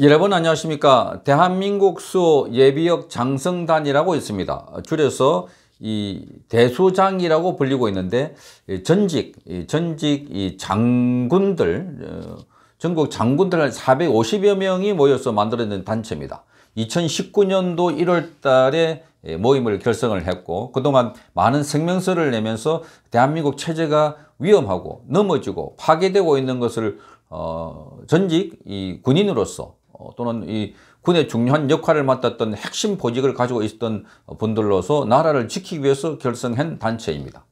여러분 안녕하십니까 대한민국 수호 예비역 장성단이라고 있습니다 줄여서 이 대수장이라고 불리고 있는데 전직 전직 이 장군들 어, 전국 장군들 450여 명이 모여서 만들어낸 단체입니다 2019년도 1월 달에 모임을 결성을 했고 그동안 많은 생명서를 내면서 대한민국 체제가 위험하고 넘어지고 파괴되고 있는 것을 어, 전직 이 군인으로서 어, 또는 이 군의 중요한 역할을 맡았던 핵심 보직을 가지고 있었던 분들로서 나라를 지키기 위해서 결성한 단체입니다.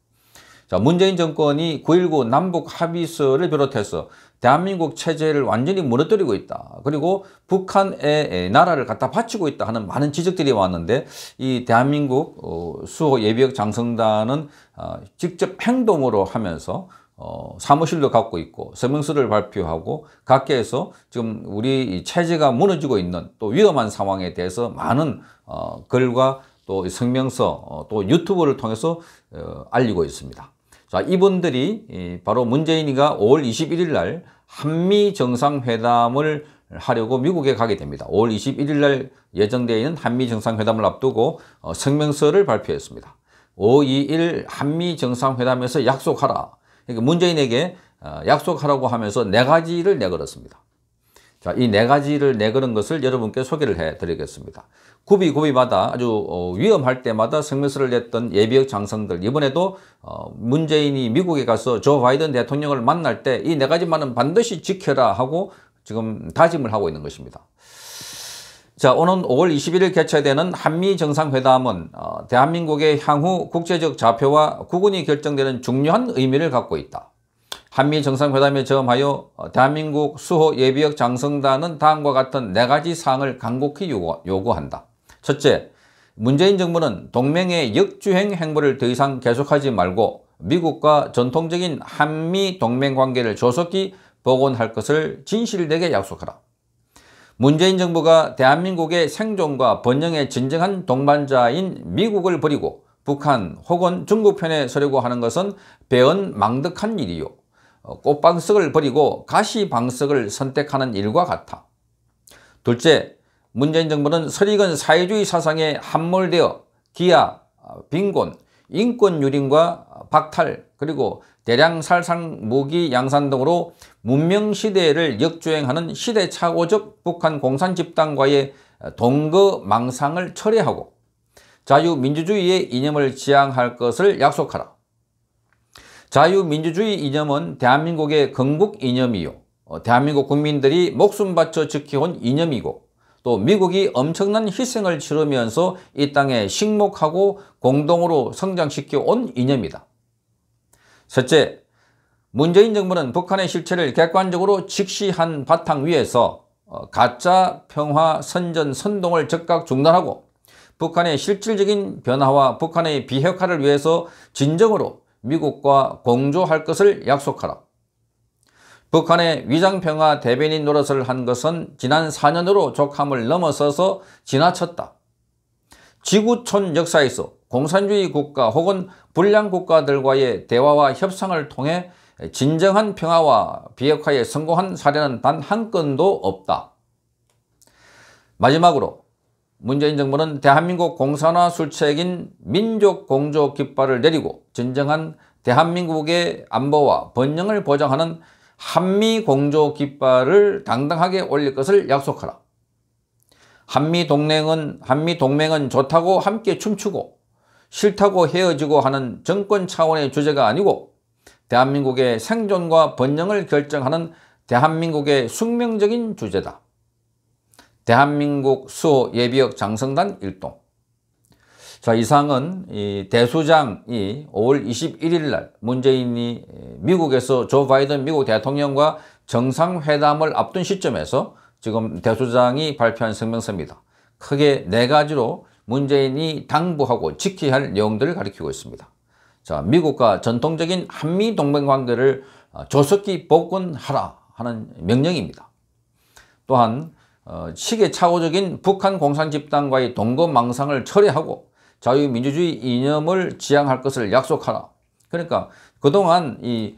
자, 문재인 정권이 9.19 남북 합의서를 비롯해서 대한민국 체제를 완전히 무너뜨리고 있다. 그리고 북한의 나라를 갖다 바치고 있다 하는 많은 지적들이 왔는데 이 대한민국 어, 수호 예비역 장성단은 어, 직접 행동으로 하면서 어, 사무실도 갖고 있고 서명서를 발표하고 각계에서 지금 우리 체제가 무너지고 있는 또 위험한 상황에 대해서 많은 어, 글과 또 성명서 어, 또 유튜브를 통해서 어, 알리고 있습니다. 자 이분들이 이, 바로 문재인이가 5월 21일 날 한미 정상회담을 하려고 미국에 가게 됩니다. 5월 21일 날 예정되어 있는 한미 정상회담을 앞두고 어, 성명서를 발표했습니다. 5.21 한미 정상회담에서 약속하라. 그러니까 문재인에게 어, 약속하라고 하면서 네 가지를 내걸었습니다. 자, 이 네 가지를 내걸은 것을 여러분께 소개를 해드리겠습니다. 구비구비마다 아주 어, 위험할 때마다 생명수를 냈던 예비역 장성들 이번에도 어, 문재인이 미국에 가서 조 바이든 대통령을 만날 때 이 네 가지만은 반드시 지켜라 하고 지금 다짐을 하고 있는 것입니다. 자, 오는 5월 21일 개최되는 한미 정상회담은 어, 대한민국의 향후 국제적 좌표와 구분이 결정되는 중요한 의미를 갖고 있다. 한미 정상회담에 저음하여 어, 대한민국 수호 예비역 장성단은 다음과 같은 네 가지 사항을 간곡히 요구, 한다 첫째, 문재인 정부는 동맹의 역주행 행보를 더 이상 계속하지 말고 미국과 전통적인 한미 동맹 관계를 조속히 복원할 것을 진실되게 약속하라. 문재인 정부가 대한민국의 생존과 번영의 진정한 동반자인 미국을 버리고 북한 혹은 중국 편에 서려고 하는 것은 배은망덕한 일이요. 어, 꽃방석을 버리고 가시방석을 선택하는 일과 같아. 둘째, 문재인 정부는 설익은 사회주의 사상에 함몰되어 기아, 어, 빈곤, 인권 유린과 박탈 그리고 대량 살상 무기 양산 등으로 문명 시대를 역주행하는 시대착오적 북한 공산 집단과의 동거 망상을 철회하고 자유민주주의의 이념을 지향할 것을 약속하라. 자유민주주의 이념은 대한민국의 건국 이념이요. 어, 대한민국 국민들이 목숨 바쳐 지켜온 이념이고 또 미국이 엄청난 희생을 치르면서 이 땅에 식목하고 공동으로 성장시켜 온 이념이다. 셋째, 문재인 정부는 북한의 실체를 객관적으로 직시한 바탕 위에서 어, 가짜 평화 선전 선동을 즉각 중단하고 북한의 실질적인 변화와 북한의 비핵화를 위해서 진정으로 미국과 공조할 것을 약속하라. 북한의 위장평화 대변인 노릇을 한 것은 지난 4년으로 족함을 넘어서서 지나쳤다. 지구촌 역사에서 공산주의 국가 혹은 불량 국가들과의 대화와 협상을 통해 진정한 평화와 비핵화에 성공한 사례는 단 한 건도 없다. 마지막으로 문재인 정부는 대한민국 공산화 술책인 민족공조 깃발을 내리고 진정한 대한민국의 안보와 번영을 보장하는 한미 공조 깃발을 당당하게 올릴 것을 약속하라. 한미 동맹은 한미 동맹은 좋다고 함께 춤추고 싫다고 헤어지고 하는 정권 차원의 주제가 아니고 대한민국의 생존과 번영을 결정하는 대한민국의 숙명적인 주제다. 대한민국 수호 예비역 장성단 일동 자, 이상은 이 대수장이 5월 21일 날 문재인이 미국에서 조 바이든 미국 대통령과 정상회담을 앞둔 시점에서 지금 대수장이 발표한 성명서입니다. 크게 네 가지로 문재인이 당부하고 지켜야 할 내용들을 가리키고 있습니다. 자, 미국과 전통적인 한미 동맹 관계를 어, 조속히 복원하라 하는 명령입니다. 또한 어, 시계착오적인 북한 공산집단과의 동거망상을 철회하고 자유민주주의 이념을 지향할 것을 약속하라. 그러니까 그동안 이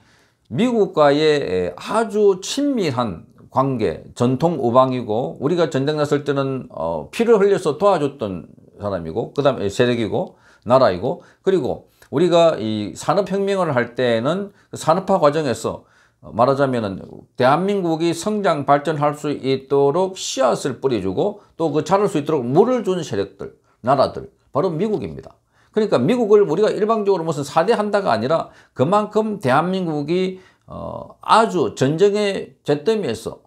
미국과의 아주 친밀한 관계, 전통 우방이고 우리가 전쟁 났을 때는 어, 피를 흘려서 도와줬던 사람이고 그 다음에 세력이고 나라이고 그리고 우리가 이 산업혁명을 할 때에는 그 산업화 과정에서 어, 말하자면은 대한민국이 성장 발전할 수 있도록 씨앗을 뿌려주고 또 그 자랄 수 있도록 물을 주는 세력들 나라들 바로 미국입니다. 그러니까 미국을 우리가 일방적으로 무슨 사대한다가 아니라 그만큼 대한민국이 어, 아주 전쟁의 잿더미에서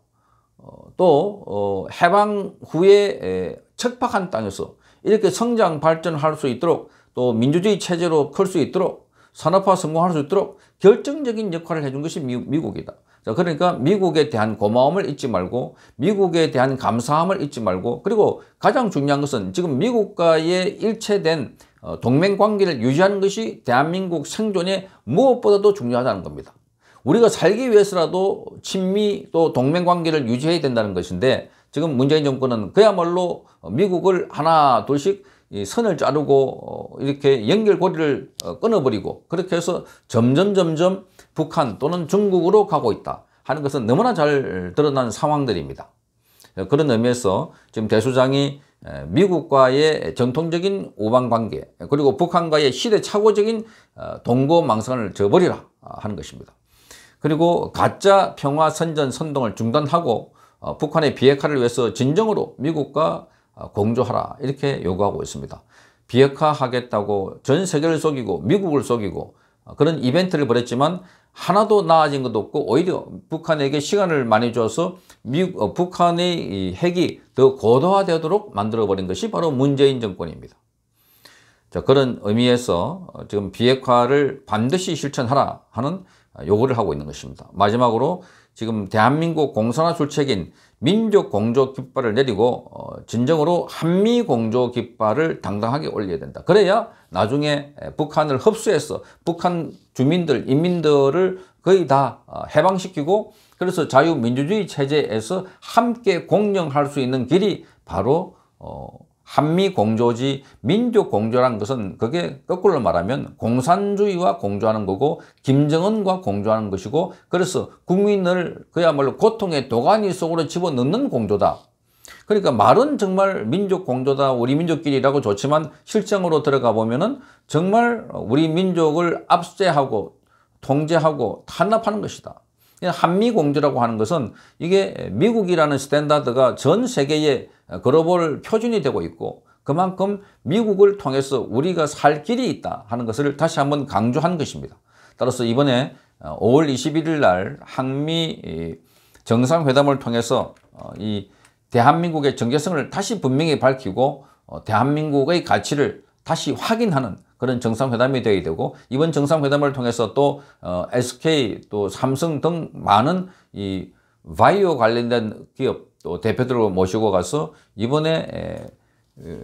어, 또 어, 해방 후에 에, 척박한 땅에서 이렇게 성장 발전할 수 있도록 또 민주주의 체제로 클 수 있도록 산업화 성공할 수 있도록 결정적인 역할을 해 준 것이 미, 미국이다. 자, 그러니까 미국에 대한 고마움을 잊지 말고 미국에 대한 감사함을 잊지 말고 그리고 가장 중요한 것은 지금 미국과의 일체된 어, 동맹 관계를 유지하는 것이 대한민국 생존에 무엇보다도 중요하다는 겁니다. 우리가 살기 위해서라도 친미 또 동맹 관계를 유지해야 된다는 것인데 지금 문재인 정권은 그야말로 미국을 하나 둘씩 선을 자르고 어, 이렇게 연결고리를 어, 끊어버리고 그렇게 해서 점점 점점 북한 또는 중국으로 가고 있다 하는 것은 너무나 잘 드러난 상황들입니다. 그런 의미에서 지금 대수장이 미국과의 전통적인 우방관계 그리고 북한과의 시대착오적인 어, 동고망상을 저버리라 어, 하는 것입니다. 그리고 가짜 평화 선전 선동을 중단하고 어, 북한의 비핵화를 위해서 진정으로 미국과 공조하라 이렇게 요구하고 있습니다. 비핵화하겠다고 전 세계를 속이고 미국을 속이고 그런 이벤트를 벌였지만 하나도 나아진 것도 없고 오히려 북한에게 시간을 많이 줘서 미국, 어, 북한의 핵이 더 고도화되도록 만들어버린 것이 바로 문재인 정권입니다. 자, 그런 의미에서 어, 지금 비핵화를 반드시 실천하라 하는 어, 요구를 하고 있는 것입니다. 마지막으로 지금 대한민국 공산화 출책인 민족 공조 깃발을 내리고 어, 진정으로 한미 공조 깃발을 당당하게 올려야 된다. 그래야 나중에 북한을 흡수해서 북한 주민들, 인민들을 거의 다 어, 해방시키고 그래서 자유민주주의 체제에서 함께 공정할수 있는 길이 바로 어, 한미 공조지 민족 공조라는 것은 그게 거꾸로 말하면 공산주의와 공조하는 거고 김정은과 공조하는 것이고 그래서 국민을 그야말로 고통의 도가니 속으로 집어넣는 공조다. 그러니까 말은 정말 민족 공조다 우리 민족끼리라고 좋지만 실정으로 들어가 보면은 정말 우리 민족을 압제하고 통제하고 탄압하는 것이다. 한미 공조라고 하는 것은 이게 미국이라는 스탠다드가 전 세계의 글로벌 표준이 되고 있고 그만큼 미국을 통해서 우리가 살 길이 있다 하는 것을 다시 한번 강조한 것입니다. 따라서 이번에 5월 어, 21일 날 한미 정상회담을 통해서 어, 이 대한민국의 정체성을 다시 분명히 밝히고 어, 대한민국의 가치를 다시 확인하는 그런 정상회담이 되어야 되고 이번 정상회담을 통해서 또 어, SK 또 삼성 등 많은 이 바이오 관련된 기업 또 대표들을 모시고 가서 이번에 에, 에,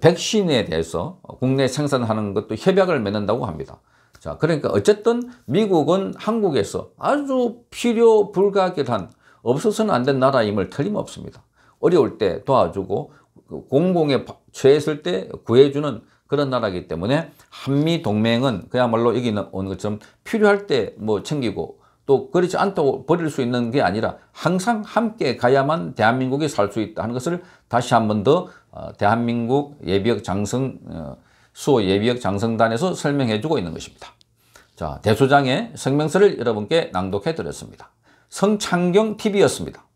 백신에 대해서 국내 생산하는 것도 협약을 맺는다고 합니다. 자, 그러니까 어쨌든 미국은 한국에서 아주 필요 불가결한 없어서는 안 된 나라임을 틀림없습니다. 어려울 때 도와주고 그 공공에 처했을 때 구해주는 그런 나라이기 때문에 한미 동맹은 그야말로 여기는 오는 것처럼 필요할 때 뭐 챙기고 또 그렇지 않다고 버릴 수 있는 게 아니라 항상 함께 가야만 대한민국이 살 수 있다 하는 것을 다시 한 번더 어, 대한민국 예비역 장성 어, 수호 예비역 장성단에서 설명해 주고 있는 것입니다. 자 대소장의 성명서를 여러분께 낭독해 드렸습니다. 성창경 TV였습니다.